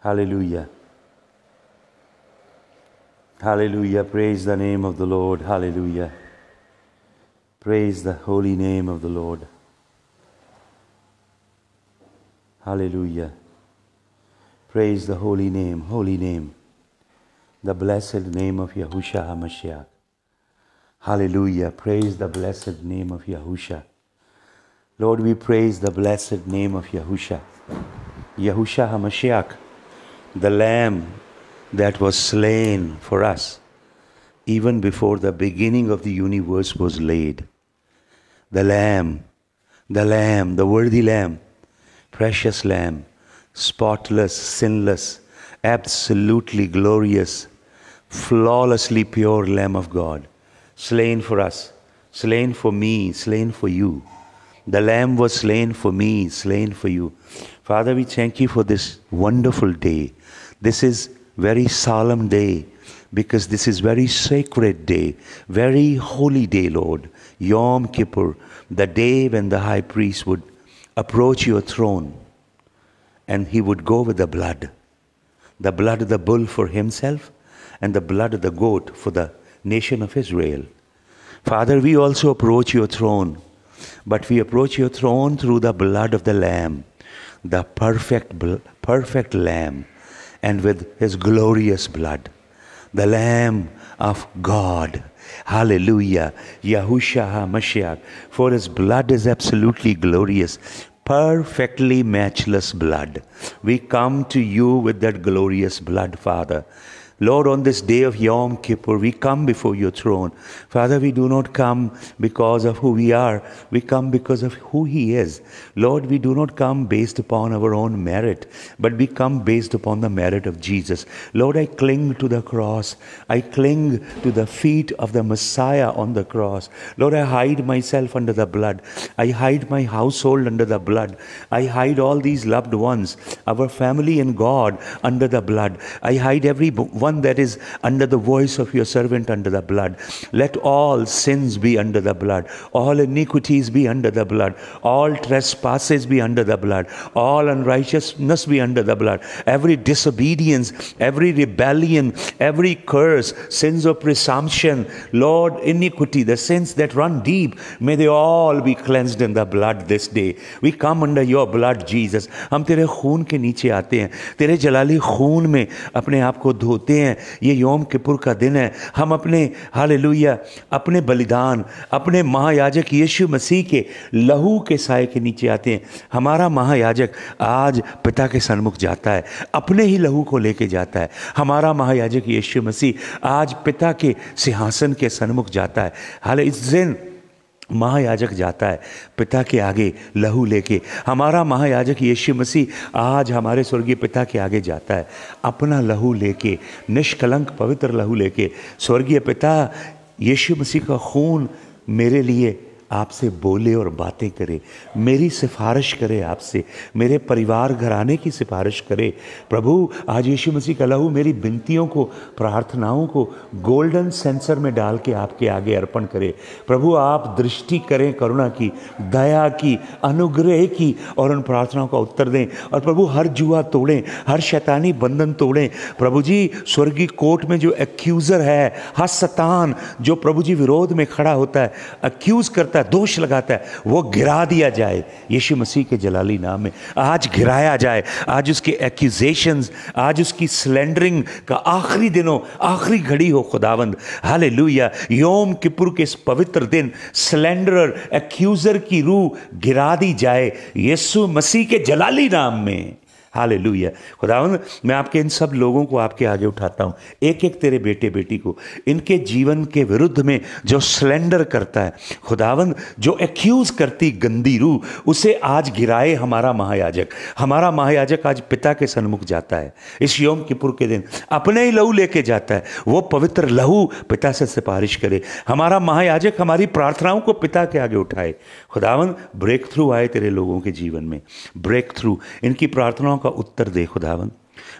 Hallelujah. Hallelujah. Praise the name of the Lord. Hallelujah. Praise the holy name of the Lord. Hallelujah. Praise the holy name, holy name, the blessed name of Yahusha HaMashiach. Hallelujah. Praise the blessed name of Yahusha. Lord, we praise the blessed name of Yahusha. Yahusha HaMashiach the Lamb that was slain for us, even before the beginning of the universe was laid. The Lamb, the Lamb, the worthy Lamb, precious Lamb, spotless, sinless, absolutely glorious, flawlessly pure Lamb of God, slain for us, slain for me, slain for you. The Lamb was slain for me, slain for you. Father, we thank you for this wonderful day this is very solemn day because this is very sacred day, very holy day, Lord. Yom Kippur, the day when the high priest would approach your throne and he would go with the blood. The blood of the bull for himself and the blood of the goat for the nation of Israel. Father, we also approach your throne, but we approach your throne through the blood of the Lamb, the perfect, perfect Lamb and with his glorious blood. The Lamb of God. Hallelujah. Yahusha HaMashiach. For his blood is absolutely glorious. Perfectly matchless blood. We come to you with that glorious blood, Father. Lord, on this day of Yom Kippur, we come before your throne. Father, we do not come because of who we are. We come because of who he is. Lord, we do not come based upon our own merit, but we come based upon the merit of Jesus. Lord, I cling to the cross. I cling to the feet of the Messiah on the cross. Lord, I hide myself under the blood. I hide my household under the blood. I hide all these loved ones, our family and God under the blood. I hide every one one that is under the voice of your servant under the blood. Let all sins be under the blood, all iniquities be under the blood, all trespasses be under the blood, all unrighteousness be under the blood, every disobedience, every rebellion, every curse, sins of presumption, Lord, iniquity, the sins that run deep, may they all be cleansed in the blood this day. We come under your blood, Jesus. हम तेरे खून के नीचे आते हैं तेरे जलाली खून में अपने आप को धोते रहे हैं ये योम किपुर का दिन है हम अपने हाल अपने बलिदान अपने महायाजक यीशु मसीह के लहू के साय के नीचे आते हैं हमारा महायाजक आज पिता के सन्मुख जाता है अपने ही लहू को लेके जाता है हमारा महायाजक यीशु मसीह आज पिता के सिंहासन के सन्मुख जाता है हाल इस दिन महायाजक जाता है पिता के आगे लहू लेके हमारा महायाजक यीशु मसीह आज हमारे स्वर्गीय पिता के आगे जाता है अपना लहू लेके निष्कलंक पवित्र लहू लेके स्वर्गीय पिता यीशु मसीह का खून मेरे लिए आपसे बोले और बातें करे मेरी सिफारिश करे आपसे मेरे परिवार घराने की सिफारिश करे प्रभु आज यीशु मसीह का लहू मेरी बिनतियों को प्रार्थनाओं को गोल्डन सेंसर में डाल के आपके आगे अर्पण करे प्रभु आप दृष्टि करें करुणा की दया की अनुग्रह की और उन प्रार्थनाओं का उत्तर दें और प्रभु हर जुआ तोड़ें हर शैतानी बंधन तोड़ें प्रभु जी स्वर्गीय कोर्ट में जो एक्यूज़र है हर शतान जो प्रभु जी विरोध में खड़ा होता है अक्यूज़ करता करता है दोष लगाता है वो गिरा दिया जाए यीशु मसीह के जलाली नाम में आज गिराया जाए आज उसके एक्यूजेशंस आज उसकी सिलेंडरिंग का आखिरी दिनों आखिरी घड़ी हो खुदावंद हाले योम किपुर के इस पवित्र दिन सिलेंडर एक्यूज़र की रूह गिरा दी जाए यीशु मसीह के जलाली नाम में हाल लुया खुदावन मैं आपके इन सब लोगों को आपके आगे उठाता हूँ एक एक तेरे बेटे बेटी को इनके जीवन के विरुद्ध में जो सिलेंडर करता है खुदावन जो एक्यूज़ करती गंदी रूह उसे आज गिराए हमारा महायाजक हमारा महायाजक आज पिता के सन्मुख जाता है इस योम किपुर के दिन अपने ही लहू लेके जाता है वो पवित्र लहू पिता से सिफारिश करे हमारा महायाजक हमारी प्रार्थनाओं को पिता के आगे उठाए खुदावन ब्रेक थ्रू आए तेरे लोगों के जीवन में ब्रेक थ्रू इनकी प्रार्थनाओं प्रार्थनाओं का उत्तर दे खुदावन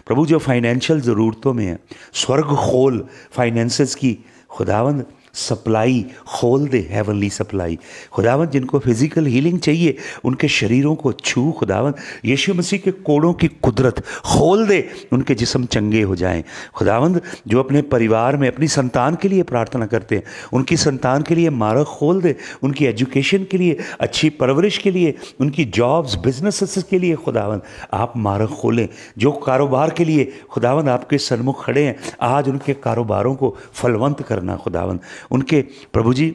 प्रभु जो फाइनेंशियल ज़रूरतों में है स्वर्ग खोल फाइनेंसेस की खुदावंद सप्लाई खोल दे हेवनली सप्लाई खुदावन जिनको फिज़िकल हीलिंग चाहिए उनके शरीरों को छू खुदावन यीशु मसीह के कोड़ों की कुदरत खोल दे उनके जिसम चंगे हो जाएं खुदावंद जो अपने परिवार में अपनी संतान के लिए प्रार्थना करते हैं उनकी संतान के लिए मार्ग खोल दे उनकी एजुकेशन के लिए अच्छी परवरिश के लिए उनकी जॉब्स बिजनेसेस के लिए खुदावंद आप मार्ग खोलें जो कारोबार के लिए खुदावंद आपके सन्मुख खड़े हैं आज उनके कारोबारों को फलवंत करना खुदावंद उनके प्रभु जी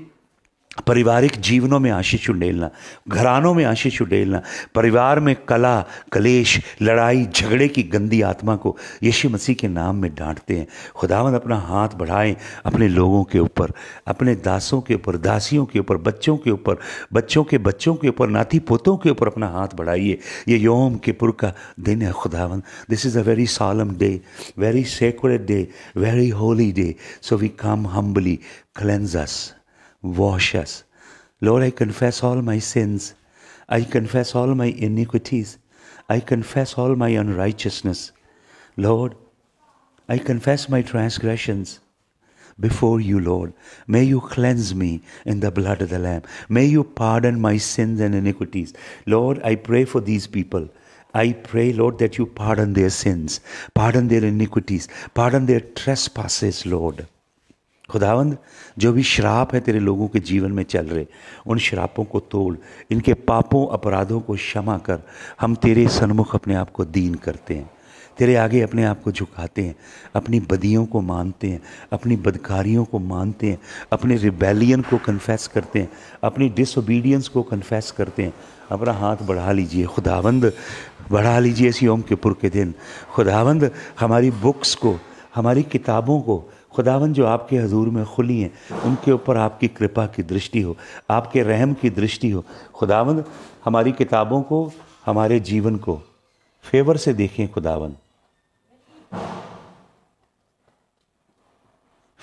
पारिवारिक जीवनों में आशीष उडेलना घरानों में आशीष उडेलना परिवार में कला कलेश लड़ाई झगड़े की गंदी आत्मा को यीशु मसीह के नाम में डांटते हैं खुदावन अपना हाथ बढ़ाएं अपने लोगों के ऊपर अपने दासों के ऊपर दासियों के ऊपर बच्चों के ऊपर बच्चों के बच्चों के ऊपर नाती पोतों के ऊपर अपना हाथ बढ़ाइए ये योम किपुर का दिन है खुदावन this is a very solemn day very sacred day very holy day so we come humbly cleanse us Wash us. Lord, I confess all my sins. I confess all my iniquities. I confess all my unrighteousness. Lord, I confess my transgressions before you, Lord. May you cleanse me in the blood of the Lamb. May you pardon my sins and iniquities. Lord, I pray for these people. I pray, Lord, that you pardon their sins, pardon their iniquities, pardon their trespasses, Lord. खुदावंद जो भी श्राप है तेरे लोगों के जीवन में चल रहे उन श्रापों को तोड़ इनके पापों अपराधों को क्षमा कर हम तेरे सन्मुख अपने आप को दीन करते हैं तेरे आगे अपने आप को झुकाते हैं अपनी बदियों को मानते हैं अपनी बदकारियों को मानते हैं अपने रिबेलियन को कन्फेस करते हैं अपनी डिसोबीडियंस को कन्फेस करते हैं अपना हाथ बढ़ा लीजिए खुदावंद बढ़ा लीजिए इसी ओम के पुर के दिन खुदावंद हमारी बुक्स को हमारी किताबों को खुदावन जो आपके हजूर में खुली हैं उनके ऊपर आपकी कृपा की दृष्टि हो आपके रहम की दृष्टि हो खुदावन हमारी किताबों को हमारे जीवन को फेवर से देखें खुदावन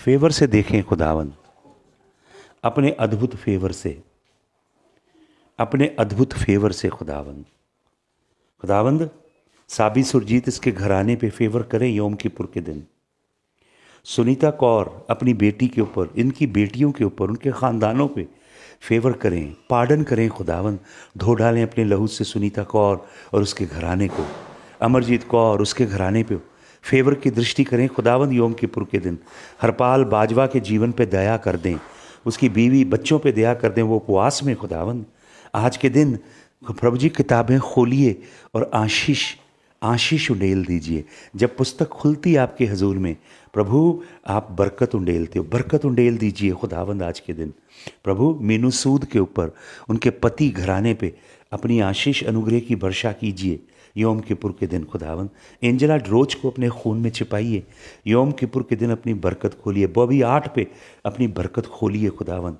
फेवर से देखें खुदावन अपने अद्भुत फेवर से अपने अद्भुत फेवर से खुदावंद खुदावंद साबी सुरजीत इसके घराने पे फेवर करें योम की पुर के दिन सुनीता कौर अपनी बेटी के ऊपर इनकी बेटियों के ऊपर उनके ख़ानदानों पे फेवर करें पार्डन करें खुदावन धो डालें अपने लहू से सुनीता कौर और उसके घराने को अमरजीत कौर उसके घराने पे फेवर की दृष्टि करें खुदावन योम पुर के दिन हरपाल बाजवा के जीवन पे दया कर दें उसकी बीवी बच्चों पे दया कर दें वो उपवास में खुदावन आज के दिन प्रभु जी किताबें खोलिए और आशीष आशीष उडेल दीजिए जब पुस्तक खुलती आपके हजूर में प्रभु आप बरकत उंडेलते हो बरकत उंडेल दीजिए खुदावंद आज के दिन प्रभु मीनू सूद के ऊपर उनके पति घराने पे अपनी आशीष अनुग्रह की वर्षा कीजिए योम किपुर के दिन खुदावंद एंजला ड्रोज को अपने खून में छिपाइए योम किपुर के दिन अपनी बरकत खोलिए बॉबी आठ पे अपनी बरकत खोलिए खुदावंद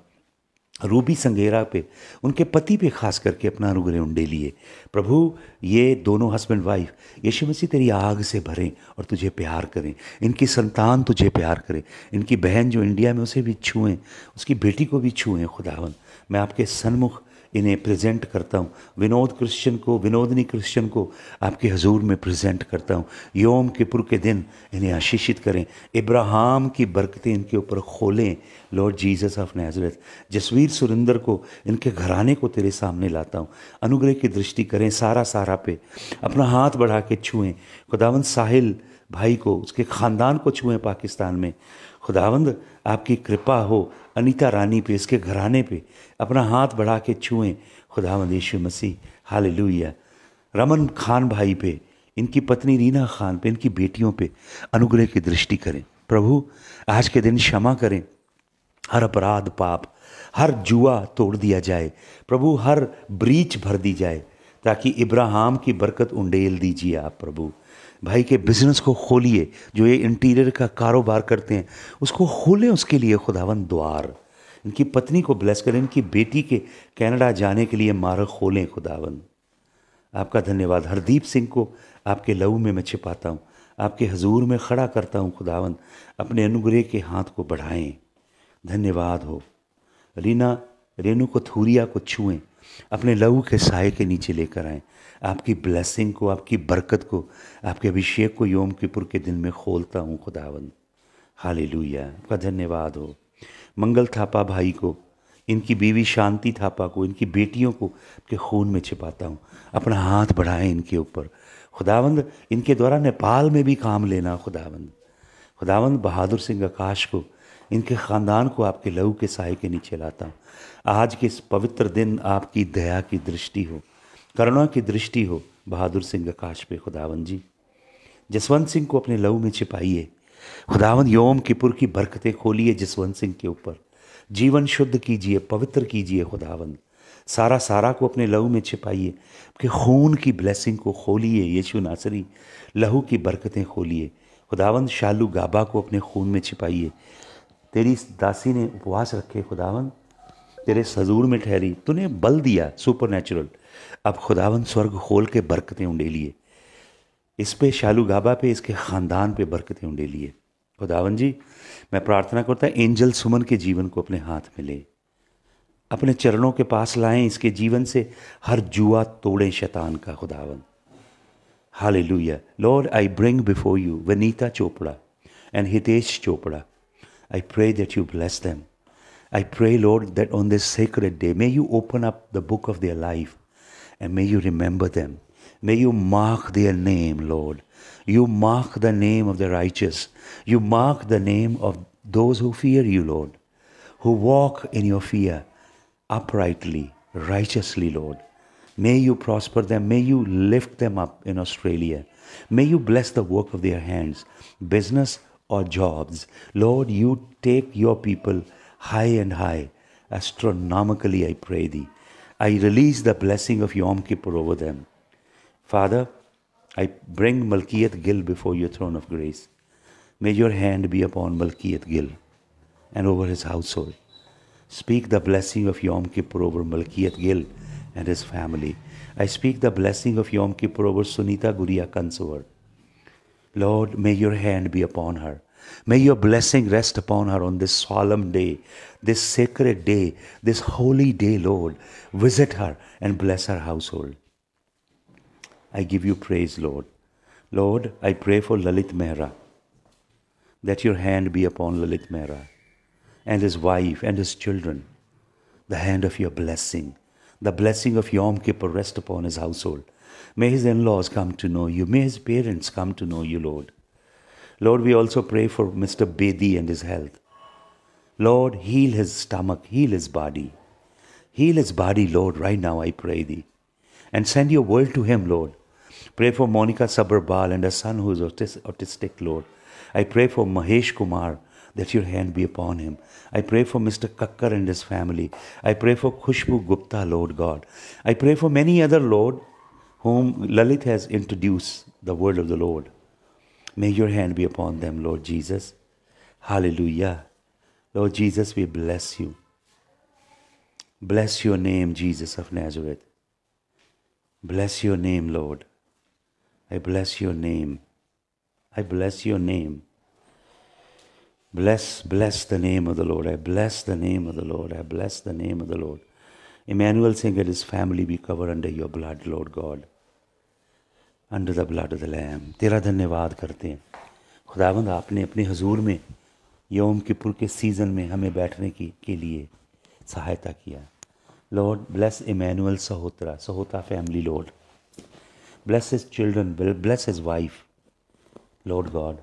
रूबी संगेरा पे उनके पति पे खास करके अपना अनुग्रह उंडे लिए प्रभु ये दोनों हस्बैंड वाइफ यीशु मसीह तेरी आग से भरें और तुझे प्यार करें इनकी संतान तुझे प्यार करें इनकी बहन जो इंडिया में उसे भी छुएं उसकी बेटी को भी छुएं खुदावन मैं आपके सन्मुख इन्हें प्रेजेंट करता हूँ विनोद क्रिश्चियन को विनोदनी क्रिश्चियन को आपके हजूर में प्रेजेंट करता हूँ योम किपुर के दिन इन्हें आशीषित करें इब्राहम की बरकतें इनके ऊपर खोलें Lord Jesus of Nazareth Jasvir Surinder को इनके घराने को तेरे सामने लाता हूँ अनुग्रह की दृष्टि करें सारा सारा पे अपना हाथ बढ़ा के छुएँ खुदावन साहिल भाई को उसके ख़ानदान को छुएँ पाकिस्तान में खुदावंद आपकी कृपा हो अनीता रानी पे इसके घराने पे अपना हाथ बढ़ा के छुएं खुदावंद यीशु मसीह हाल रमन खान भाई पे इनकी पत्नी रीना खान पे इनकी बेटियों पे अनुग्रह की दृष्टि करें प्रभु आज के दिन क्षमा करें हर अपराध पाप हर जुआ तोड़ दिया जाए प्रभु हर ब्रीच भर दी जाए ताकि इब्राहिम की बरकत उंडेल दीजिए आप प्रभु भाई के बिज़नेस को खोलिए जो ये इंटीरियर का कारोबार करते हैं उसको खोलें उसके लिए खुदावन द्वार इनकी पत्नी को ब्लेस करें इनकी बेटी के कनाडा जाने के लिए मार्ग खोलें खुदावन आपका धन्यवाद हरदीप सिंह को आपके लहू में मैं छिपाता हूँ आपके हजूर में खड़ा करता हूँ खुदावन अपने अनुग्रह के हाथ को बढ़ाएं धन्यवाद हो रीना रेनू को थूरिया को छुएं अपने लहू के साय के नीचे लेकर आएं आपकी ब्लेसिंग को आपकी बरकत को आपके अभिषेक को योम किपुर के दिन में खोलता हूँ खुदावन हाल लुया आपका धन्यवाद हो मंगल थापा भाई को इनकी बीवी शांति थापा को इनकी बेटियों को के खून में छिपाता हूँ अपना हाथ बढ़ाएं इनके ऊपर खुदावंद इनके द्वारा नेपाल में भी काम लेना खुदावंद खुदावंद बहादुर सिंह आकाश को इनके ख़ानदान को आपके लहू के साय के नीचे लाता हूँ आज के इस पवित्र दिन आपकी दया की दृष्टि हो करुणा की दृष्टि हो बहादुर सिंह आकाश पे खुदावन जी जसवंत सिंह को अपने लहू में छिपाइए खुदावन योम किपुर की बरकतें खोलिए जसवंत सिंह के ऊपर जीवन शुद्ध कीजिए पवित्र कीजिए खुदावन सारा सारा को अपने लहू में छिपाइए कि खून की ब्लेसिंग को खोलिए यीशु नासरी लहू की बरकतें खोलिए खुदावन शालू गाबा को अपने खून में छिपाइए तेरी दासी ने उपवास रखे खुदावन तेरे सजूर में ठहरी तूने बल दिया सुपर नेचुरल अब खुदावन स्वर्ग खोल के बरकतें उंडेलिए इस पे शालू गाबा पे इसके ख़ानदान पे बरकतें उंडेलिए खुदावन जी मैं प्रार्थना करता एंजल सुमन के जीवन को अपने हाथ में ले अपने चरणों के पास लाएं इसके जीवन से हर जुआ तोड़े शैतान का खुदावन हाल Lord I bring before you Vanita Chopra and Hitesh Chopra I pray that you bless them I pray Lord that on this sacred day may you open up the book of their life and may you remember them. May you mark their name, Lord. You mark the name of the righteous. You mark the name of those who fear you, Lord, who walk in your fear uprightly, righteously, Lord. May you prosper them. May you lift them up in Australia. May you bless the work of their hands, business or jobs. Lord, you take your people high and high, astronomically, I pray thee. I release the blessing of Yom Kippur over them. Father, I bring Malkiyat Gil before your throne of grace. May your hand be upon Malkiyat Gil and over his household. Speak the blessing of Yom Kippur over Malkiyat Gil and his family. I speak the blessing of Yom Kippur over Sunita Guria Kansavar. Lord, may your hand be upon her May your blessing rest upon her on this solemn day, this sacred day, this holy day, Lord. Visit her and bless her household. I give you praise, Lord. Lord, I pray for Lalit Mehra, that your hand be upon Lalit Mehra and his wife and his children, the hand of your blessing, the blessing of Yom Kippur rest upon his household. May his in laws come to know you. May his parents come to know you, Lord. Lord, we also pray for Mr. Bedi and his health. Lord, heal his stomach, heal his body. Heal his body, Lord, right now, I pray thee. And send your word to him, Lord. Pray for Monica Sabarbal and her son who is autistic, Lord. I pray for Mahesh Kumar that your hand be upon him. I pray for Mr. Kakkar and his family. I pray for Khushbu Gupta, Lord God. I pray for many other, Lord, whom Lalit has introduced the word of the Lord. May your hand be upon them, Lord Jesus. Hallelujah. Lord Jesus, we bless you. Bless your name, Jesus of Nazareth. Bless your name, Lord. I bless your name. I bless your name. Bless, bless the name of the Lord. I bless the name of the Lord. I bless the name of the Lord. Emmanuel, saying that his family be covered under your blood, Lord God. Under the blood the lamb तेरा धन्यवाद करते हैं खुदावंद आपने अपने हजूर में योम किपुर के सीज़न में हमें बैठने की के लिए सहायता किया Lord bless Emmanuel Sahotra Sahota family Lord bless his children bless his wife Lord God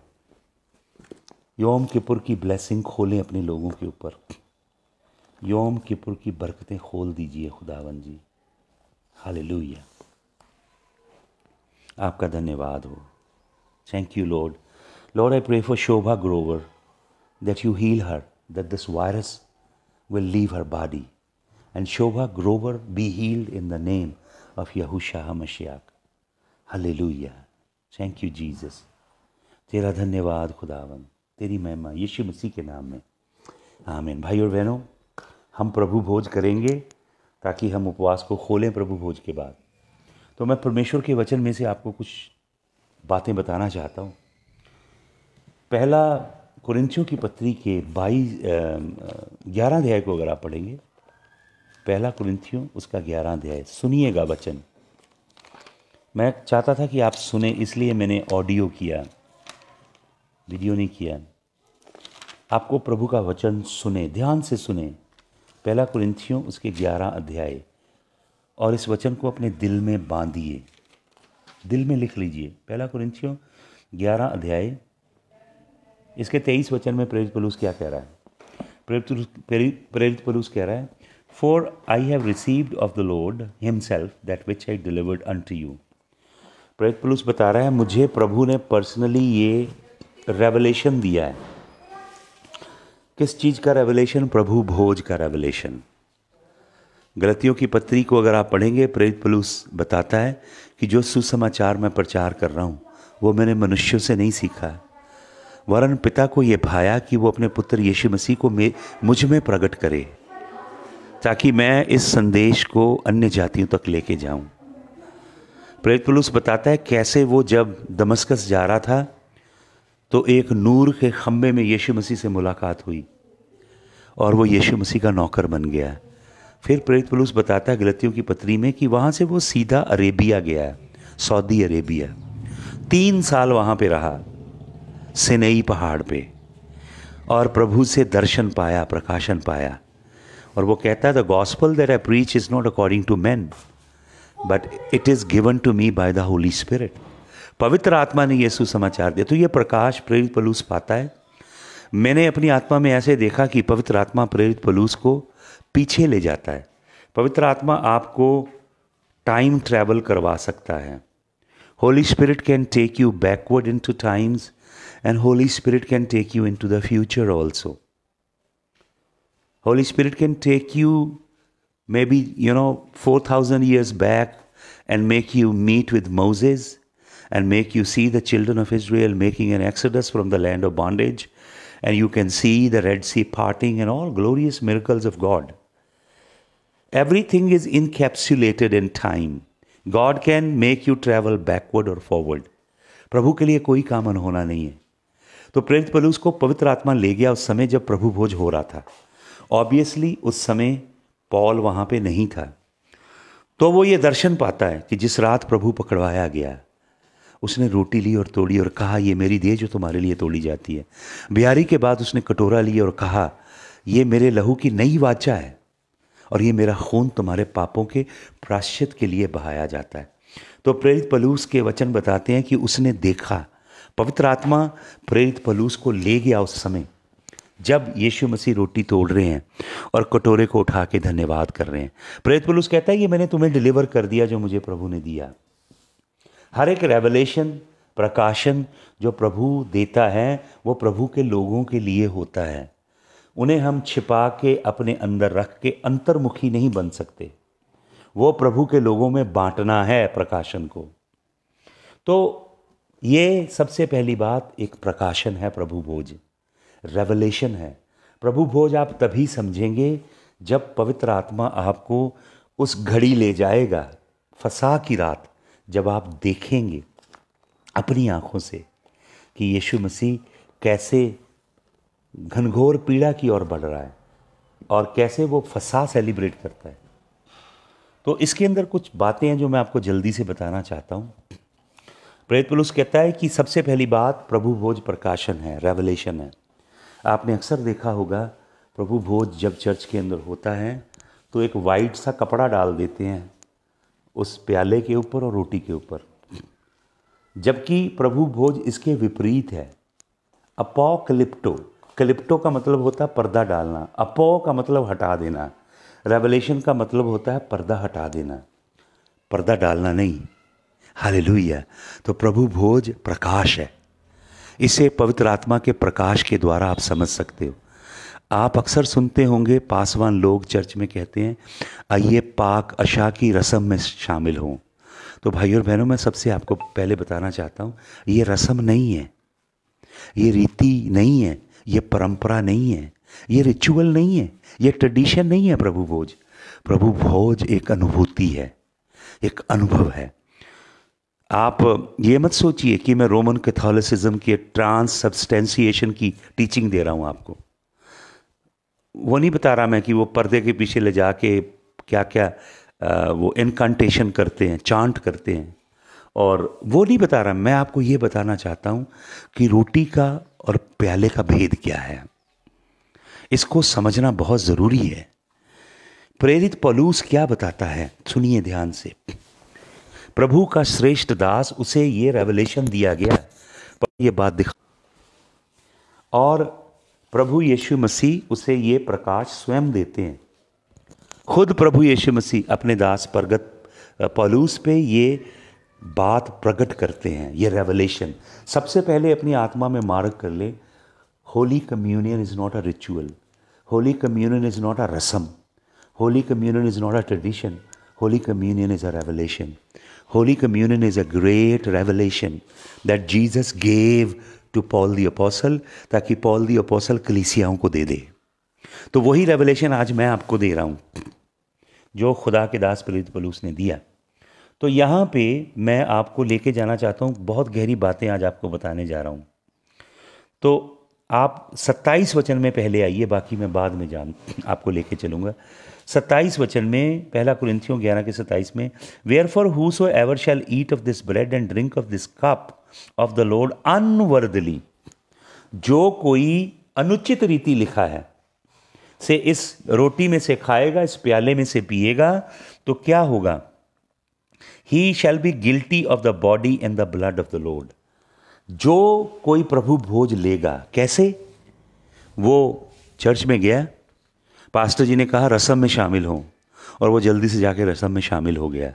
Yom Kippur की ब्लेसिंग खोलें अपने लोगों के ऊपर योम किपुर की बरकतें खोल दीजिए खुदावन जी हालेलुया आपका धन्यवाद हो thank you Lord Lord I pray for Shobha Grover that you heal her that this virus will leave her body and Shobha Grover be healed in the name of Yahusha Mashiach hallelujah thank you Jesus तेरा धन्यवाद खुदावन तेरी महिमा यीशु मसीह के नाम में आमिन भाई और बहनों हम प्रभु भोज करेंगे ताकि हम उपवास को खोलें प्रभु भोज के बाद तो मैं परमेश्वर के वचन में से आपको कुछ बातें बताना चाहता हूँ पहला कुरिंथियों की पत्री के बाईस ग्यारह अध्याय को अगर आप पढ़ेंगे पहला कुरिंथियों उसका ग्यारह अध्याय सुनिएगा वचन मैं चाहता था कि आप सुने इसलिए मैंने ऑडियो किया वीडियो नहीं किया आपको प्रभु का वचन सुने ध्यान से सुने पहला कुरिंथियों उसके ग्यारह अध्याय और इस वचन को अपने दिल में बांधिए दिल में लिख लीजिए पहला कुरिंथियों ग्यारह अध्याय इसके तेईस वचन में प्रेरित पलूस क्या कह रहा है प्रेरित प्रेरित पलूस कह रहा है I have received of the Lord himself that which I delivered unto you प्रेत पुलुस बता रहा है मुझे प्रभु ने पर्सनली ये रेवलेशन दिया है किस चीज़ का रेवलेशन प्रभु भोज का रेवलेशन गलतियों की पत्री को अगर आप पढ़ेंगे प्रेरित पलूस बताता है कि जो सुसमाचार मैं प्रचार कर रहा हूँ वो मैंने मनुष्यों से नहीं सीखा वरन पिता को ये भाया कि वो अपने पुत्र यीशु मसीह को मे मुझ में प्रकट करे ताकि मैं इस संदेश को अन्य जातियों तक लेके जाऊँ प्रेरित पुलुस बताता है कैसे वो जब दमस्कस जा रहा था तो एक नूर के खम्बे में यीशु मसीह से मुलाकात हुई और वो यीशु मसीह का नौकर बन गया फिर प्रेरित पलूस बताता है गलतियों की पत्री में कि वहाँ से वो सीधा अरेबिया गया सऊदी अरेबिया तीन साल वहाँ पे रहा सिनेई पहाड़ पे और प्रभु से दर्शन पाया प्रकाशन पाया और वो कहता है the gospel that I preach is not according to man but it is given to me by the Holy Spirit पवित्र आत्मा ने यह सुसमाचार दिया तो ये प्रकाश प्रेरित पलूस पाता है मैंने अपनी आत्मा में ऐसे देखा कि पवित्र आत्मा प्रेरित पलूस को पीछे ले जाता है पवित्र आत्मा आपको टाइम ट्रैवल करवा सकता है Holy Spirit can take you backward into times and Holy Spirit can take you into the future also Holy Spirit can take you maybe you know four thousand years back and make you meet with Moses and make you see the children of Israel making an exodus from the land of bondage and you can see the Red Sea parting and all glorious miracles of God Everything is encapsulated in time. God can make you travel backward or forward. प्रभु के लिए कोई काम अनहोना नहीं है तो प्रेरित पलूस को पवित्र आत्मा ले गया उस समय जब प्रभु भोज हो रहा था ऑब्वियसली उस समय पॉल वहाँ पे नहीं था तो वो ये दर्शन पाता है कि जिस रात प्रभु पकड़वाया गया उसने रोटी ली और तोड़ी और कहा ये मेरी देह जो तुम्हारे लिए तोड़ी जाती है बिहारी के बाद उसने कटोरा लिया और कहा ये मेरे लहू की नई वाचा है और ये मेरा खून तुम्हारे पापों के प्राश्चित के लिए बहाया जाता है तो प्रेरित पलूस के वचन बताते हैं कि उसने देखा पवित्र आत्मा प्रेरित पलूस को ले गया उस समय जब यीशु मसीह रोटी तोड़ रहे हैं और कटोरे को उठा के धन्यवाद कर रहे हैं प्रेरित पलूस कहता है कि मैंने तुम्हें डिलीवर कर दिया जो मुझे प्रभु ने दिया हर एक रेवलेशन प्रकाशन जो प्रभु देता है वो प्रभु के लोगों के लिए होता है उन्हें हम छिपा के अपने अंदर रख के अंतर्मुखी नहीं बन सकते वो प्रभु के लोगों में बांटना है प्रकाशन को तो ये सबसे पहली बात एक प्रकाशन है प्रभु भोज रेवलेशन है प्रभु भोज आप तभी समझेंगे जब पवित्र आत्मा आपको उस घड़ी ले जाएगा फसा की रात जब आप देखेंगे अपनी आँखों से कि यीशु मसीह कैसे घनघोर पीड़ा की ओर बढ़ रहा है और कैसे वो फसा सेलिब्रेट करता है तो इसके अंदर कुछ बातें हैं जो मैं आपको जल्दी से बताना चाहता हूँ प्रेत पुलुष कहता है कि सबसे पहली बात प्रभु भोज प्रकाशन है रेवलेशन है आपने अक्सर देखा होगा प्रभु भोज जब चर्च के अंदर होता है तो एक वाइट सा कपड़ा डाल देते हैं उस प्याले के ऊपर और रोटी के ऊपर जबकि प्रभु भोज इसके विपरीत है अपॉकलिप्टो कलिप्टो का मतलब होता है पर्दा डालना अपो का मतलब हटा देना रेवलेशन का मतलब होता है पर्दा हटा देना पर्दा डालना नहीं हालेलुया तो प्रभु भोज प्रकाश है इसे पवित्र आत्मा के प्रकाश के द्वारा आप समझ सकते हो आप अक्सर सुनते होंगे पासवान लोग चर्च में कहते हैं आइए पाक अशा की रस्म में शामिल हों तो भाई और बहनों मैं सबसे आपको पहले बताना चाहता हूँ ये रस्म नहीं है ये रीति नहीं है ये परंपरा नहीं है ये रिचुअल नहीं है ये ट्रेडिशन नहीं है प्रभु भोज प्रभु भोज एक अनुभूति है एक अनुभव है आप ये मत सोचिए कि मैं रोमन कैथोलिसिज्म के ट्रांस सब्सटेंसिएशन की टीचिंग दे रहा हूँ आपको वो नहीं बता रहा मैं कि वो पर्दे के पीछे ले जाके क्या क्या वो इनकंटेशन करते हैं चांट करते हैं और वो नहीं बता रहा मैं आपको ये बताना चाहता हूँ कि रोटी का और प्याले का भेद क्या है इसको समझना बहुत ज़रूरी है प्रेरित पलूस क्या बताता है सुनिए ध्यान से प्रभु का श्रेष्ठ दास उसे ये रेवलेशन दिया गया पर ये बात दिखा और प्रभु यीशु मसीह उसे ये प्रकाश स्वयं देते हैं खुद प्रभु यीशु मसीह अपने दास परगत पलूस पे ये बात प्रकट करते हैं ये रेवलेशन सबसे पहले अपनी आत्मा में मार्ग कर ले holy communion is not a ritual holy communion is not a रसम holy communion is not a tradition holy communion is a revelation holy communion is a great revelation that Jesus gave to Paul the apostle ताकि Paul the apostle कलिसियाओं को दे दे तो वही revelation आज मैं आपको दे रहा हूँ जो खुदा के दास प्रेरित पलूस ने दिया तो यहाँ पे मैं आपको लेके जाना चाहता हूँ बहुत गहरी बातें आज आपको बताने जा रहा हूँ तो आप 27 वचन में पहले आइए बाकी मैं बाद में जान आपको लेके चलूँगा 27 वचन में पहला कुरिंथियों ग्यारह के 27 में wherefore whosoever shall eat of this bread and drink of this cup of the Lord unworthily जो कोई अनुचित रीति लिखा है से इस रोटी में से खाएगा इस प्याले में से पिएगा तो क्या होगा he shall be guilty of the body and the blood of the Lord जो कोई प्रभु भोज लेगा कैसे वो चर्च में गया पास्टर जी ने कहा रसम में शामिल हों और वो जल्दी से जाके रसम में शामिल हो गया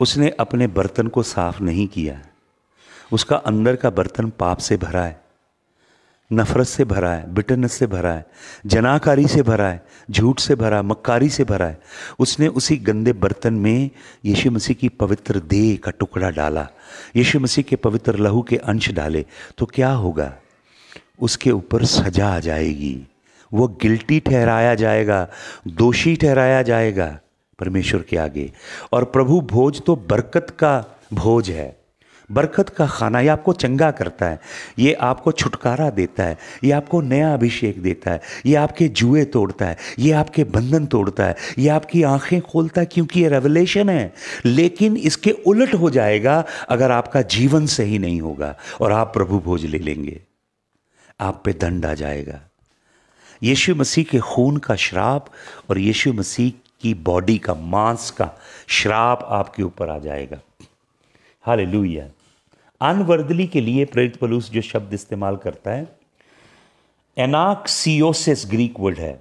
उसने अपने बर्तन को साफ नहीं किया उसका अंदर का बर्तन पाप से भरा है नफरत से भरा है बिटरनेस से भरा है जनाकारी से भरा है झूठ से भरा है मक्कारी से भरा है उसने उसी गंदे बर्तन में यीशु मसीह की पवित्र देह का टुकड़ा डाला यीशु मसीह के पवित्र लहू के अंश डाले तो क्या होगा उसके ऊपर सजा आ जाएगी वो गिल्टी ठहराया जाएगा दोषी ठहराया जाएगा परमेश्वर के आगे और प्रभु भोज तो बरकत का भोज है बरकत का खाना ये आपको चंगा करता है ये आपको छुटकारा देता है ये आपको नया अभिषेक देता है ये आपके जुए तोड़ता है ये आपके बंधन तोड़ता है ये आपकी आंखें खोलता है क्योंकि ये रेवलेशन है लेकिन इसके उलट हो जाएगा अगर आपका जीवन सही नहीं होगा और आप प्रभु भोज ले लेंगे आप पे दंड आ जाएगा यीशु मसीह के खून का श्राप और यीशु मसीह की बॉडी का मांस का श्राप आपके ऊपर आ जाएगा हाल हालेलुया अनवर्दली के लिए प्रेरित पलूस जो शब्द इस्तेमाल करता है एनाक्सियोसिस ग्रीक वर्ड है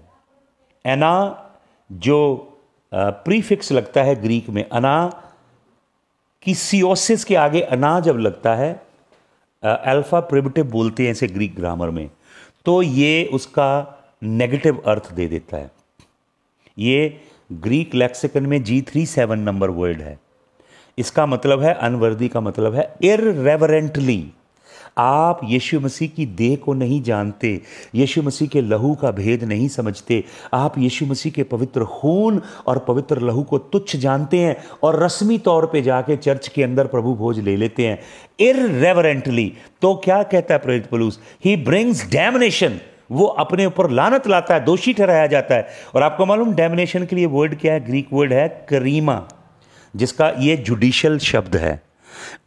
एना जो प्रीफिक्स लगता है ग्रीक में अना की सियोसिस के आगे अना जब लगता है अल्फ़ा प्रिबिटिव बोलते हैं इसे ग्रीक ग्रामर में तो ये उसका नेगेटिव अर्थ दे देता है ये ग्रीक लेक्सिकन में G three seven number word है इसका मतलब है अनवर्दी का मतलब है इररेवरेंटली आप यीशु मसीह की देह को नहीं जानते यीशु मसीह के लहू का भेद नहीं समझते आप यीशु मसीह के पवित्र खून और पवित्र लहू को तुच्छ जानते हैं और रस्मी तौर पे जाके चर्च के अंदर प्रभु भोज ले लेते हैं इररेवरेंटली तो क्या कहता है प्रेरित पलूस ही ब्रिंग्स डैमनेशन वो अपने ऊपर लानत लाता है दोषी ठहराया जाता है और आपको मालूम डैमिनेशन के लिए वर्ड क्या है ग्रीक वर्ड है करीमा जिसका ये जुडिशल शब्द है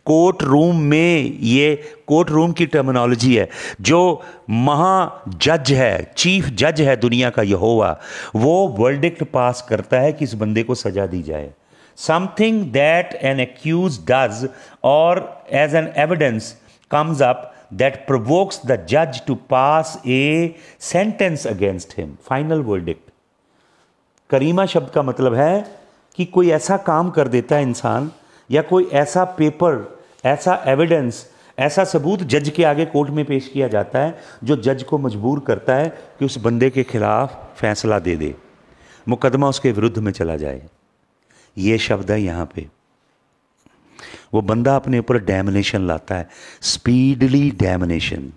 कोर्ट रूम में ये कोर्ट रूम की टर्मिनोलॉजी है जो महा जज है चीफ जज है दुनिया का यहोवा वो वर्डिक्ट पास करता है कि इस बंदे को सजा दी जाए something that an accuse does और as an evidence comes up that provokes the जज to pass a sentence against him final verdict करीमा शब्द का मतलब है कि कोई ऐसा काम कर देता है इंसान या कोई ऐसा पेपर ऐसा एविडेंस ऐसा सबूत जज के आगे कोर्ट में पेश किया जाता है जो जज को मजबूर करता है कि उस बंदे के ख़िलाफ़ फैसला दे दे मुकदमा उसके विरुद्ध में चला जाए ये शब्द है यहाँ पे वो बंदा अपने ऊपर डैमिनेशन लाता है स्पीडली डैमिनेशन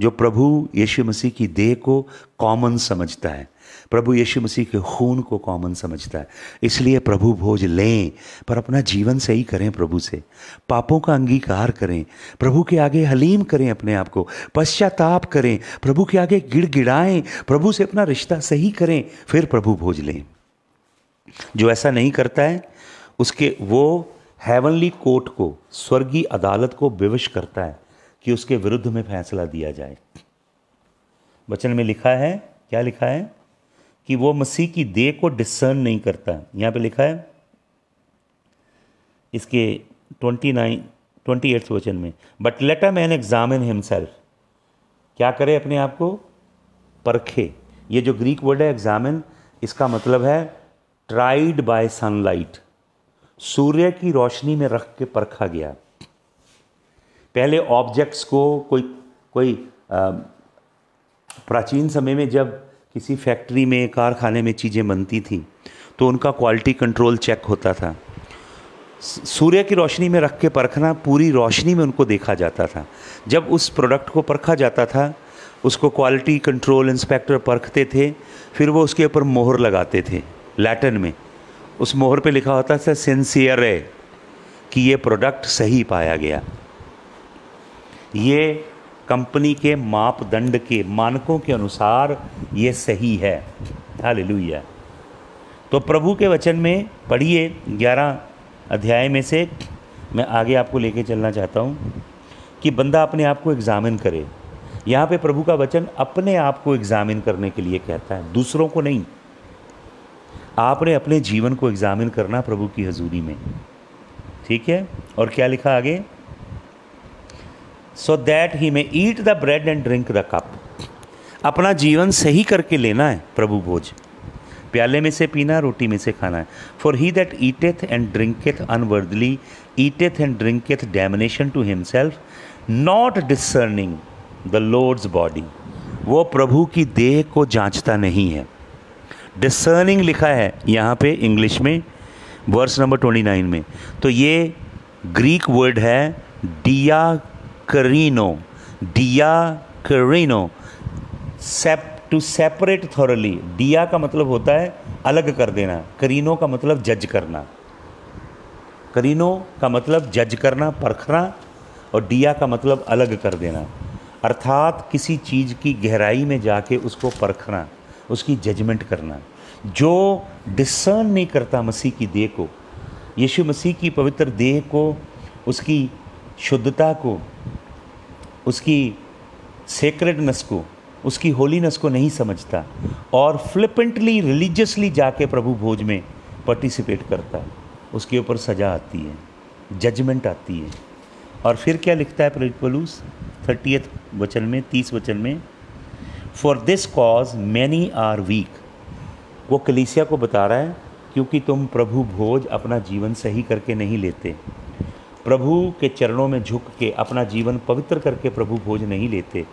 जो प्रभु यीशु मसीह की देह को कॉमन समझता है प्रभु यीशु मसीह के खून को कॉमन समझता है इसलिए प्रभु भोज लें पर अपना जीवन सही करें प्रभु से पापों का अंगीकार करें प्रभु के आगे हलीम करें अपने आप को पश्चाताप करें प्रभु के आगे गिड़गिड़ाएं प्रभु से अपना रिश्ता सही करें फिर प्रभु भोज लें जो ऐसा नहीं करता है उसके वो हैवनली कोर्ट को स्वर्गीय अदालत को विवश करता है कि उसके विरुद्ध में फैसला दिया जाए वचन में लिखा है क्या लिखा है कि वो मसीह की देह को डिसर्न नहीं करता यहाँ पे लिखा है इसके ट्वेंटी नाइन ट्वेंटी एट्थ वचन में but let a man examine himself क्या करे अपने आप को परखे ये जो ग्रीक वर्ड है एग्जामिन इसका मतलब है ट्राइड बाय सनलाइट सूर्य की रोशनी में रख के परखा गया पहले ऑब्जेक्ट्स को कोई कोई आ, प्राचीन समय में जब किसी फैक्ट्री में कारखाने में चीज़ें बनती थी तो उनका क्वालिटी कंट्रोल चेक होता था सूर्य की रोशनी में रख के परखना पूरी रोशनी में उनको देखा जाता था जब उस प्रोडक्ट को परखा जाता था उसको क्वालिटी कंट्रोल इंस्पेक्टर परखते थे फिर वो उसके ऊपर मोहर लगाते थे लैटिन में उस मोहर पे लिखा होता था सिंसियर है कि ये प्रोडक्ट सही पाया गया ये कंपनी के मापदंड के मानकों के अनुसार ये सही है हालेलुया तो प्रभु के वचन में पढ़िए ग्यारह अध्याय में से मैं आगे आपको लेके चलना चाहता हूँ कि बंदा अपने आप को एग्ज़ामिन करे यहाँ पे प्रभु का वचन अपने आप को एग्ज़ामिन करने के लिए कहता है दूसरों को नहीं आपने अपने जीवन को एग्ज़ामिन करना प्रभु की हजूरी में ठीक है और क्या लिखा आगे so that he may eat the bread and drink the cup अपना जीवन सही करके लेना है प्रभु भोज प्याले में से पीना रोटी में से खाना है for he that eateth and drinketh unworthily eateth and drinketh damnation to himself not discerning the Lord's body वो प्रभु की देह को जांचता नहीं है डिसर्निंग लिखा है यहाँ पे इंग्लिश में वर्स नंबर ट्वेंटी नाइन में तो ये ग्रीक वर्ड है डिया Carino, Dia Carino, sep, to separate thoroughly डिया का मतलब होता है अलग कर देना करीनो का मतलब जज करना करीनो का मतलब जज करना परखना और डिया का मतलब अलग कर देना अर्थात किसी चीज़ की गहराई में जाके उसको परखना उसकी जजमेंट करना जो डिसर्न नहीं करता मसीह की देह को यीशु मसीह की पवित्र देह को उसकी शुद्धता को उसकी सेक्रेडनेस को उसकी होलीनेस को नहीं समझता और फ्लिपेंटली रिलीजियसली जाके प्रभु भोज में पार्टिसिपेट करता है उसके ऊपर सजा आती है जजमेंट आती है और फिर क्या लिखता है प्रेरित पलूस थर्टीथ वचन में तीस वचन में for this cause many are weak वो कलीसिया को बता रहा है क्योंकि तुम प्रभु भोज अपना जीवन सही करके नहीं लेते प्रभु के चरणों में झुक के अपना जीवन पवित्र करके प्रभु भोज नहीं लेते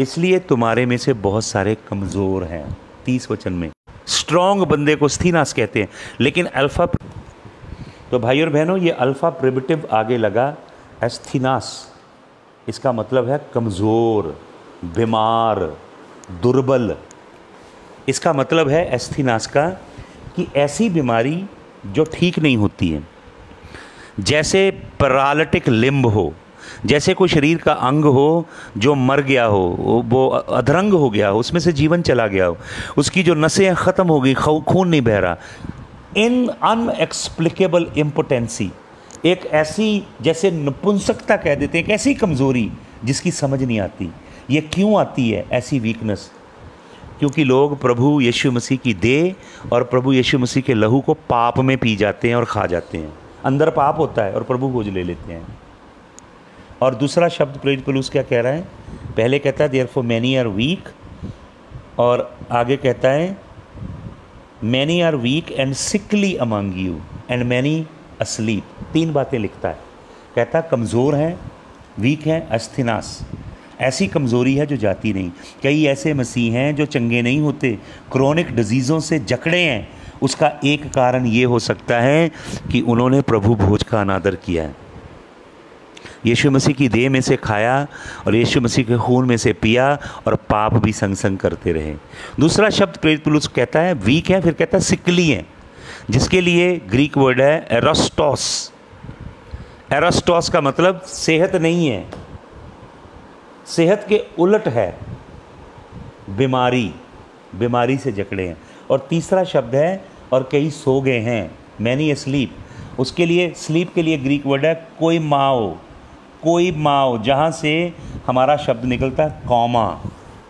इसलिए तुम्हारे में से बहुत सारे कमज़ोर हैं तीस वचन में स्ट्रॉन्ग बंदे को स्थीनास कहते हैं लेकिन अल्फ़ा तो भाई और बहनों ये अल्फ़ा प्रिबिटिव आगे लगा एस्थीनास इसका मतलब है कमज़ोर बीमार दुर्बल इसका मतलब है एस्थिनास का कि ऐसी बीमारी जो ठीक नहीं होती है जैसे पैरालिटिक लिम्ब हो जैसे कोई शरीर का अंग हो जो मर गया हो वो अधरंग हो गया हो उसमें से जीवन चला गया हो उसकी जो नसें ख़त्म हो गई खून नहीं बह रहा इन अनएक्सप्लिकेबल इम्पोटेंसी एक ऐसी जैसे नपुंसकता कह देते हैं एक ऐसी कमज़ोरी जिसकी समझ नहीं आती ये क्यों आती है ऐसी वीकनेस क्योंकि लोग प्रभु यीशु मसीह की दे और प्रभु यीशु मसीह के लहू को पाप में पी जाते हैं और खा जाते हैं अंदर पाप होता है और प्रभु बोझ ले लेते हैं और दूसरा शब्द प्रेरित पलूस क्या कह रहा है पहले कहता है therefore many are weak और आगे कहता है many are weak and sickly among you and many asleep तीन बातें लिखता है कहता कमज़ोर हैं वीक हैं अस्थिनास ऐसी कमज़ोरी है जो जाती नहीं कई ऐसे मसीह हैं जो चंगे नहीं होते क्रोनिक डिजीज़ों से जकड़े हैं उसका एक कारण ये हो सकता है कि उन्होंने प्रभु भोज का अनादर किया है यीशु मसीह की देह में से खाया और यीशु मसीह के खून में से पिया और पाप भी संग संग करते रहे दूसरा शब्द प्रेरित पुलुस कहता है वीक है फिर कहता है सिकली है जिसके लिए ग्रीक वर्ड है एरोस्टॉस एरोस्टॉस का मतलब सेहत नहीं है सेहत के उलट है बीमारी बीमारी से जकड़े हैं और तीसरा शब्द है और कई सो गए हैं मैनी स्लीप उसके लिए स्लीप के लिए ग्रीक वर्ड है कोई माओ कोई माओ जहाँ से हमारा शब्द निकलता है कॉमा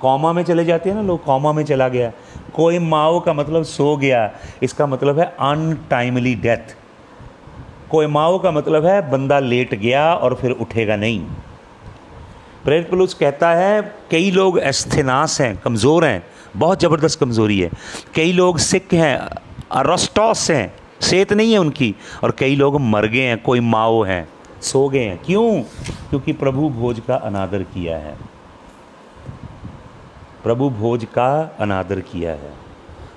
कॉमा में चले जाते हैं ना लोग कॉमा में चला गया कोई माओ का मतलब सो गया इसका मतलब है अनटाइमली डेथ कोई माओ का मतलब है बंदा लेट गया और फिर उठेगा नहीं प्रेरित पुलुस कहता है कई लोग अस्थिनास हैं कमज़ोर हैं बहुत ज़बरदस्त कमज़ोरी है कई लोग सिख हैं अरस्टॉस हैं सेहत नहीं है उनकी और कई लोग मर गए हैं कोई माओ हैं सो गए हैं क्यों क्योंकि प्रभु भोज का अनादर किया है प्रभु भोज का अनादर किया है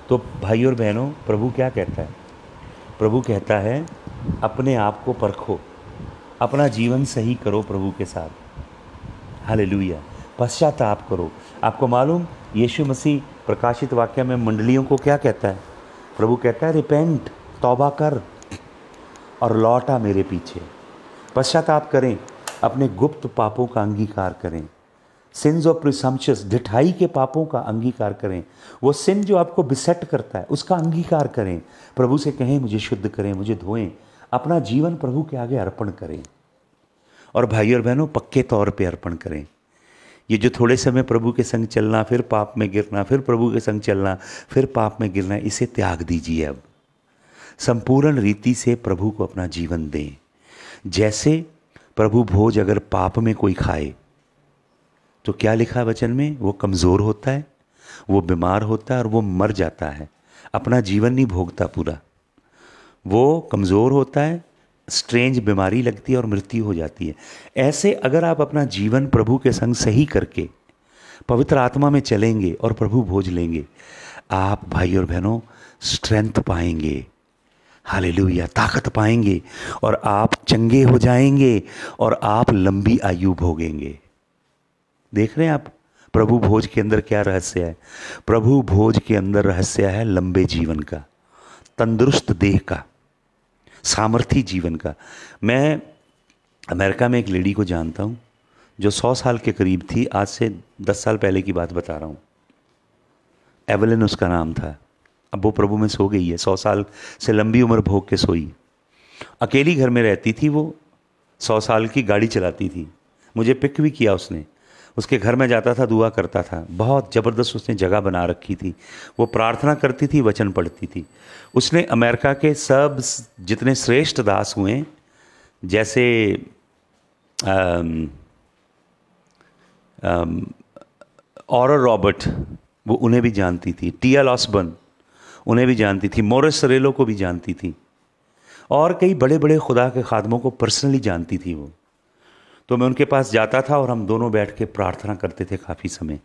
तो भाई और बहनों प्रभु क्या कहता है प्रभु कहता है अपने आप को परखो अपना जीवन सही करो प्रभु के साथ हालेलुया पश्चाताप करो आपको मालूम यीशु मसीह प्रकाशित वाक्य में मंडलियों को क्या कहता है प्रभु कहता है रिपेंट तौबा कर और लौटा मेरे पीछे पश्चाताप करें अपने गुप्त पापों का अंगीकार करें सिंस ऑफ प्रिसम्पशस ढिठाई के पापों का अंगीकार करें वो सिन जो आपको बिसेट करता है उसका अंगीकार करें प्रभु से कहें मुझे शुद्ध करें मुझे धोएं अपना जीवन प्रभु के आगे अर्पण करें और भाई और बहनों पक्के तौर पे अर्पण करें ये जो थोड़े समय प्रभु के संग चलना फिर पाप में गिरना फिर प्रभु के संग चलना फिर पाप में गिरना इसे त्याग दीजिए अब संपूर्ण रीति से प्रभु को अपना जीवन दें जैसे प्रभु भोज अगर पाप में कोई खाए तो क्या लिखा वचन में वो कमज़ोर होता है वो बीमार होता है और वो मर जाता है अपना जीवन नहीं भोगता पूरा वो कमज़ोर होता है स्ट्रेंज बीमारी लगती है और मृत्यु हो जाती है ऐसे अगर आप अपना जीवन प्रभु के संग सही करके पवित्र आत्मा में चलेंगे और प्रभु भोज लेंगे आप भाई और बहनों स्ट्रेंथ पाएंगे हालेलुया ताकत पाएंगे और आप चंगे हो जाएंगे और आप लंबी आयु भोगेंगे देख रहे हैं आप प्रभु भोज के अंदर क्या रहस्य है प्रभु भोज के अंदर रहस्य है लंबे जीवन का तंदुरुस्त देह का सामर्थी जीवन का मैं अमेरिका में एक लेडी को जानता हूँ जो सौ साल के करीब थी आज से दस साल पहले की बात बता रहा हूँ एवलिन उसका नाम था अब वो प्रभु में सो गई है सौ साल से लंबी उम्र भोग के सोई अकेली घर में रहती थी वो सौ साल की गाड़ी चलाती थी मुझे पिक भी किया उसने उसके घर में जाता था दुआ करता था बहुत ज़बरदस्त उसने जगह बना रखी थी वो प्रार्थना करती थी वचन पढ़ती थी उसने अमेरिका के सब जितने श्रेष्ठ दास हुए जैसे और रॉबर्ट वो उन्हें भी जानती थी टीएल ऑसबन उन्हें भी जानती थी मोरस सरेलो को भी जानती थी और कई बड़े बड़े खुदा के खादमों को पर्सनली जानती थी वो तो मैं उनके पास जाता था और हम दोनों बैठ के प्रार्थना करते थे काफ़ी समय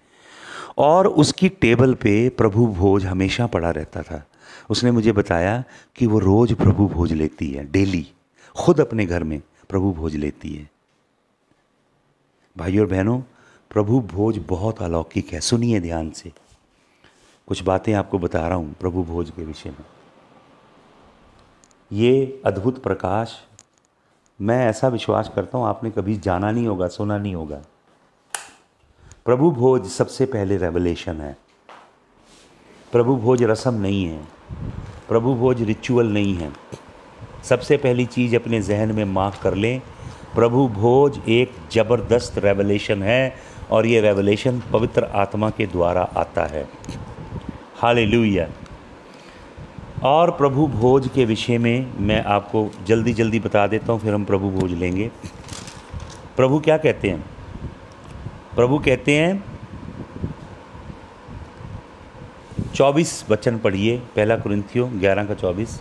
और उसकी टेबल पे प्रभु भोज हमेशा पड़ा रहता था उसने मुझे बताया कि वो रोज़ प्रभु भोज लेती है डेली खुद अपने घर में प्रभु भोज लेती है भाइयों और बहनों प्रभु भोज बहुत अलौकिक है सुनिए ध्यान से कुछ बातें आपको बता रहा हूँ प्रभु भोज के विषय में ये अद्भुत प्रकाश मैं ऐसा विश्वास करता हूँ आपने कभी जाना नहीं होगा सुना नहीं होगा प्रभु भोज सबसे पहले रेवलेशन है प्रभु भोज रसम नहीं है प्रभु भोज रिचुअल नहीं है सबसे पहली चीज़ अपने जहन में मार्क कर लें प्रभु भोज एक ज़बरदस्त रेवलेशन है और ये रेवलेशन पवित्र आत्मा के द्वारा आता है हालेलुया और प्रभु भोज के विषय में मैं आपको जल्दी जल्दी बता देता हूँ फिर हम प्रभु भोज लेंगे प्रभु क्या कहते हैं प्रभु कहते हैं चौबीस वचन पढ़िए पहला कुरिंथियो ग्यारह का चौबीस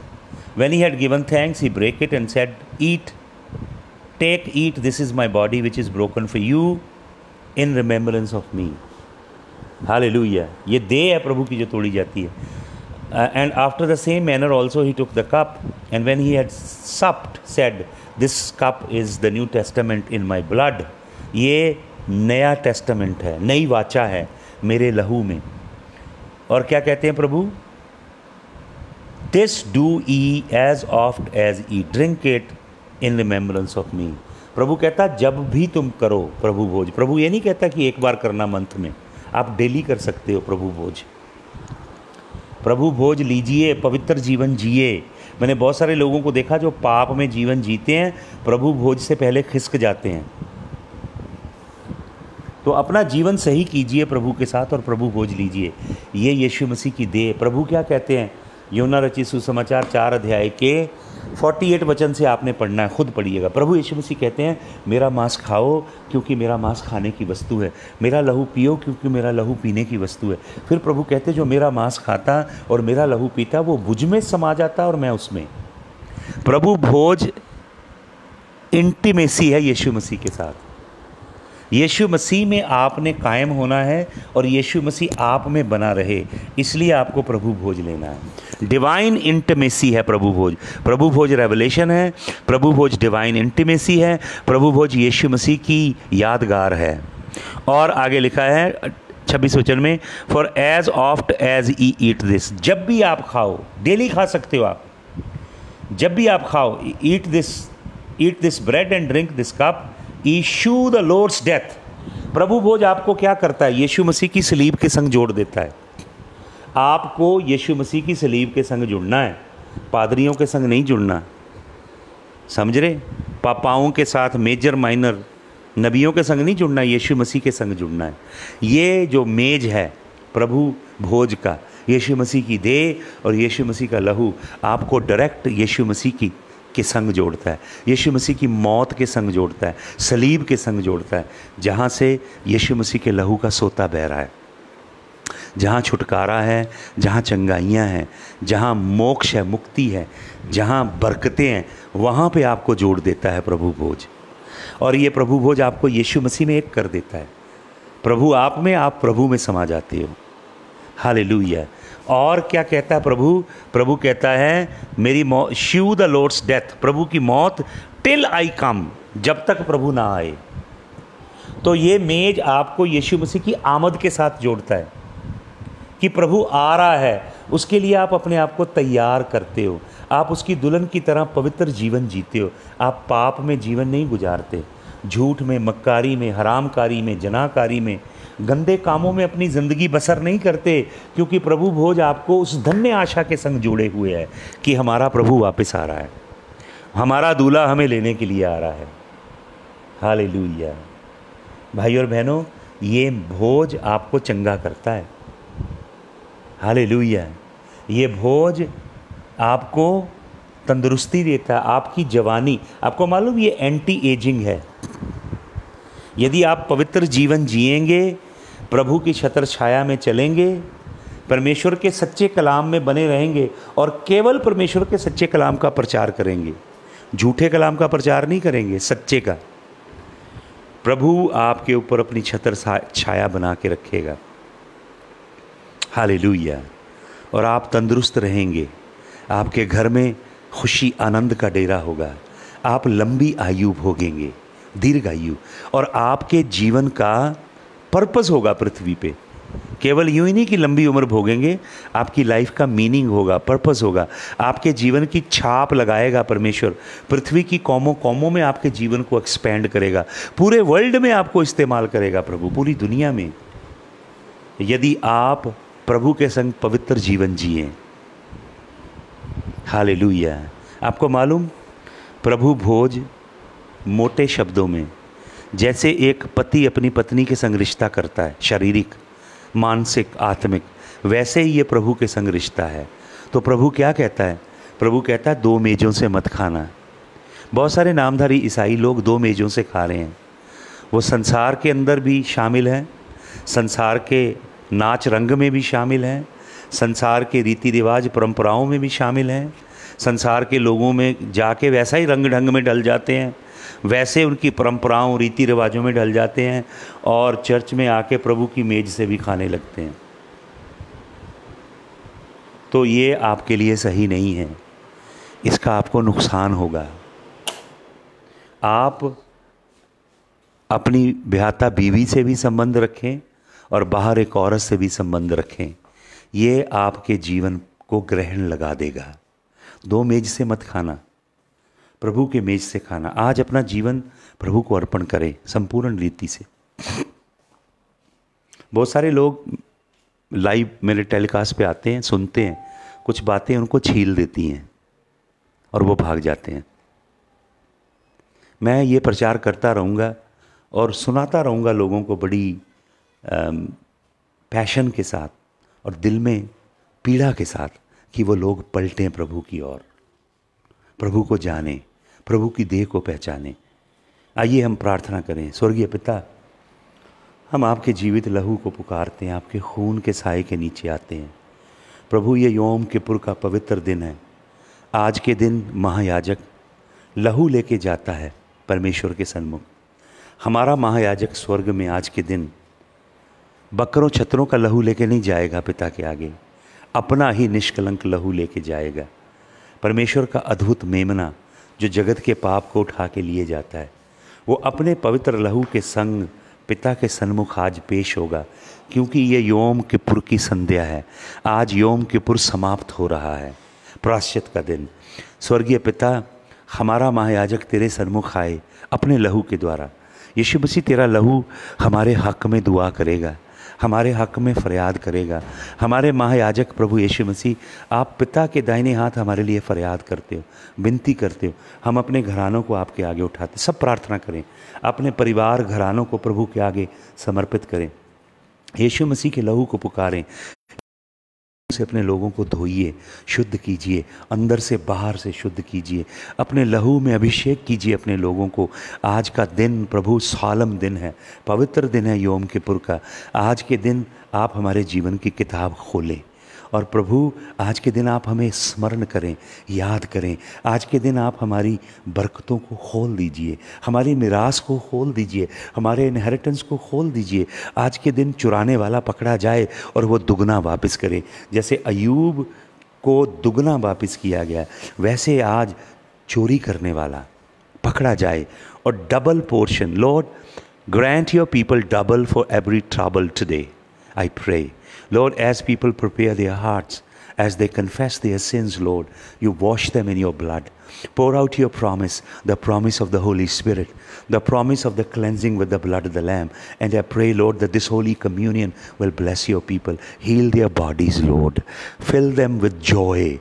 when he had given thanks he break it and said eat take eat this is my body which is broken for you in remembrance of me हाल ये दे है प्रभु की जो तोड़ी जाती है Uh, and after the same manner also he took the cup, and when he had supped, said, This cup is the New Testament in my blood. ye naya testament hai nayi vacha hai mere lahu mein aur kya kehte hain prabhu this do E as oft as E drink it in remembrance of me प्रभु कहता जब भी तुम करो प्रभु भोज प्रभु ये नहीं कहता कि एक बार करना मंथ में आप डेली कर सकते हो प्रभु भोज प्रभु भोज लीजिए पवित्र जीवन जिए मैंने बहुत सारे लोगों को देखा जो पाप में जीवन जीते हैं प्रभु भोज से पहले खिसक जाते हैं तो अपना जीवन सही कीजिए प्रभु के साथ और प्रभु भोज लीजिए ये यीशु मसीह की देह प्रभु क्या कहते हैं यमुना रचि सुसमाचार चार अध्याय के फोर्टी एट वचन से आपने पढ़ना है खुद पढ़िएगा प्रभु यीशु मसीह कहते हैं मेरा मांस खाओ क्योंकि मेरा मांस खाने की वस्तु है मेरा लहू पियो क्योंकि मेरा लहू पीने की वस्तु है फिर प्रभु कहते जो मेरा मांस खाता और मेरा लहू पीता वो भुज में समा जाता और मैं उसमें प्रभु भोज इंटीमेसी है यीशु मसीह के साथ यीशु मसीह में आपने कायम होना है और यीशु मसीह आप में बना रहे इसलिए आपको प्रभु भोज लेना है डिवाइन इंटमेसी है प्रभु भोज प्रभु भोज रेवलेशन है प्रभु भोज डिवाइन इंटमेसी है प्रभु भोज यीशु मसीह की यादगार है और आगे लिखा है छब्बीस वचन में for as oft as ye eat this जब भी आप खाओ डेली खा सकते हो आप जब भी आप खाओ eat this eat this bread and drink this cup ईशू द लॉर्ड्स डेथ प्रभु भोज आपको क्या करता है यीशु मसीह की सलीब के संग जोड़ देता है आपको यीशु मसीह की सलीब के संग जुड़ना है पादरियों के संग नहीं जुड़ना समझ रहे पापाओं के साथ मेजर माइनर नबियों के संग नहीं जुड़ना यीशु मसीह के संग जुड़ना है ये जो मेज है प्रभु भोज का यीशु मसीह की देह और यीशु मसीह का लहू आपको डायरेक्ट यीशु मसीह की के संग जोड़ता है यीशु मसीह की मौत के संग जोड़ता है सलीब के संग जोड़ता है जहाँ से यीशु मसीह के लहू का सोता बह रहा है जहाँ छुटकारा है जहाँ चंगाइयाँ हैं जहाँ मोक्ष है मुक्ति है जहाँ बरकतें हैं वहाँ पे आपको जोड़ देता है प्रभु भोज और ये प्रभु भोज आपको यीशु मसीह में एक कर देता है प्रभु आप में आप प्रभु में समा जाते हो हालेलुया और क्या कहता है प्रभु प्रभु कहता है मेरी मौत शिव द लॉर्ड्स डेथ प्रभु की मौत टिल आई कम जब तक प्रभु ना आए तो ये मेज आपको यीशु मसीह की आमद के साथ जोड़ता है कि प्रभु आ रहा है उसके लिए आप अपने आप को तैयार करते हो आप उसकी दुल्हन की तरह पवित्र जीवन जीते हो आप पाप में जीवन नहीं गुजारते झूठ में मक्कारी में हरामकारी में जनाकारी में गंदे कामों में अपनी ज़िंदगी बसर नहीं करते क्योंकि प्रभु भोज आपको उस धन्य आशा के संग जुड़े हुए है कि हमारा प्रभु वापस आ रहा है हमारा दूल्हा हमें लेने के लिए आ रहा है हाल भाई और बहनों ये भोज आपको चंगा करता है हाल ये भोज आपको तंदुरुस्ती देता है आपकी जवानी आपको मालूम ये एंटी एजिंग है यदि आप पवित्र जीवन जिएंगे प्रभु की छत्र छाया में चलेंगे परमेश्वर के सच्चे कलाम में बने रहेंगे और केवल परमेश्वर के सच्चे कलाम का प्रचार करेंगे झूठे कलाम का प्रचार नहीं करेंगे सच्चे का प्रभु आपके ऊपर अपनी छतर छाया बना के रखेगा हाल और आप तंदुरुस्त रहेंगे आपके घर में खुशी आनंद का डेरा होगा आप लंबी आयु भोगेंगे दीर्घ आयु और आपके जीवन का पर्पस होगा पृथ्वी पे केवल यूं ही नहीं कि लंबी उम्र भोगेंगे आपकी लाइफ का मीनिंग होगा पर्पस होगा आपके जीवन की छाप लगाएगा परमेश्वर पृथ्वी की कौमों कौमों में आपके जीवन को एक्सपेंड करेगा पूरे वर्ल्ड में आपको इस्तेमाल करेगा प्रभु पूरी दुनिया में यदि आप प्रभु के संग पवित्र जीवन जिए हाल आपको मालूम प्रभु भोज मोटे शब्दों में जैसे एक पति अपनी पत्नी के संग रिश्ता करता है शारीरिक मानसिक आत्मिक वैसे ही ये प्रभु के संग रिश्ता है तो प्रभु क्या कहता है प्रभु कहता है दो मेज़ों से मत खाना बहुत सारे नामधारी ईसाई लोग दो मेज़ों से खा रहे हैं वो संसार के अंदर भी शामिल हैं संसार के नाच रंग में भी शामिल हैं संसार के रीति रिवाज परंपराओं में भी शामिल हैं संसार के लोगों में जाके वैसा ही रंग ढंग में डल जाते हैं वैसे उनकी परंपराओं रीति रिवाजों में ढल जाते हैं और चर्च में आके प्रभु की मेज से भी खाने लगते हैं तो ये आपके लिए सही नहीं है इसका आपको नुकसान होगा आप अपनी ब्याहता बीवी से भी संबंध रखें और बाहर एक औरत से भी संबंध रखें ये आपके जीवन को ग्रहण लगा देगा दो मेज से मत खाना प्रभु के मेज से खाना आज अपना जीवन प्रभु को अर्पण करें संपूर्ण रीति से बहुत सारे लोग लाइव मेरे टेलीकास्ट पे आते हैं सुनते हैं कुछ बातें उनको छील देती हैं और वो भाग जाते हैं मैं ये प्रचार करता रहूँगा और सुनाता रहूँगा लोगों को बड़ी पैशन के साथ और दिल में पीड़ा के साथ कि वो लोग पलटें प्रभु की ओर प्रभु को जानें प्रभु की देह को पहचाने आइए हम प्रार्थना करें स्वर्गीय पिता हम आपके जीवित लहू को पुकारते हैं आपके खून के साय के नीचे आते हैं प्रभु ये योम किपुर का पवित्र दिन है आज के दिन महायाजक लहू लेके जाता है परमेश्वर के सन्मुख हमारा महायाजक स्वर्ग में आज के दिन बकरों छतरों का लहू लेके नहीं जाएगा पिता के आगे अपना ही निष्कलंक लहू लेके जाएगा परमेश्वर का अद्भुत मेमना जो जगत के पाप को उठा के लिए जाता है वो अपने पवित्र लहू के संग पिता के सन्मुख आज पेश होगा क्योंकि ये योम किपुर की संध्या है आज योम किपुर समाप्त हो रहा है प्राश्चित का दिन स्वर्गीय पिता हमारा महायाजक तेरे सन्मुख आए अपने लहू के द्वारा यशुबसी तेरा लहू हमारे हक में दुआ करेगा हमारे हक में फ़रियाद करेगा हमारे महायाजक प्रभु यीशु मसीह आप पिता के दाहिने हाथ हमारे लिए फ़रियाद करते हो विनती करते हो हम अपने घरानों को आपके आगे उठाते सब प्रार्थना करें अपने परिवार घरानों को प्रभु के आगे समर्पित करें यीशु मसीह के लहू को पुकारें से अपने लोगों को धोइए शुद्ध कीजिए अंदर से बाहर से शुद्ध कीजिए अपने लहू में अभिषेक कीजिए अपने लोगों को आज का दिन प्रभु सालम दिन है पवित्र दिन है योम किपुर का आज के दिन आप हमारे जीवन की किताब खोलें और प्रभु आज के दिन आप हमें स्मरण करें याद करें आज के दिन आप हमारी बरकतों को खोल दीजिए हमारी निराश को खोल दीजिए हमारे इनहेरिटेंस को खोल दीजिए आज के दिन चुराने वाला पकड़ा जाए और वो दुगना वापस करे जैसे अयूब को दुगना वापस किया गया वैसे आज चोरी करने वाला पकड़ा जाए और double portion Lord grant your people double for every trouble today I pray Lord, as people prepare their hearts, as they confess their sins, Lord, you wash them in your blood. Pour out your promise, the promise of the Holy Spirit, the promise of the cleansing with the blood of the Lamb. And I pray, Lord, that this Holy Communion will bless your people. Heal their bodies, Lord. Fill them with joy,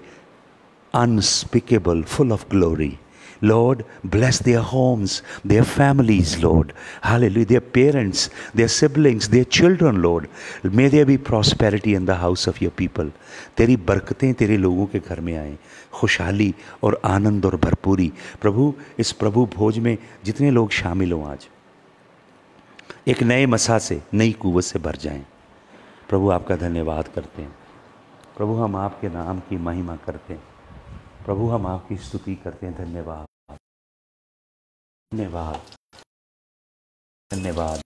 unspeakable, full of glory. Lord, bless their homes, their families, Lord. Hallelujah. Their parents, their siblings, their children, Lord. May there be prosperity in the house of your people. तेरी बरकतें तेरे लोगों के घर में आएँ खुशहाली और आनंद और भरपूरी प्रभु इस प्रभु भोज में जितने लोग शामिल हों आज एक नए मसा से नई कुवत से भर जाएं प्रभु आपका धन्यवाद करते हैं प्रभु हम आपके नाम की महिमा करते हैं प्रभु हम आपकी स्तुति करते हैं धन्यवाद धन्यवाद धन्यवाद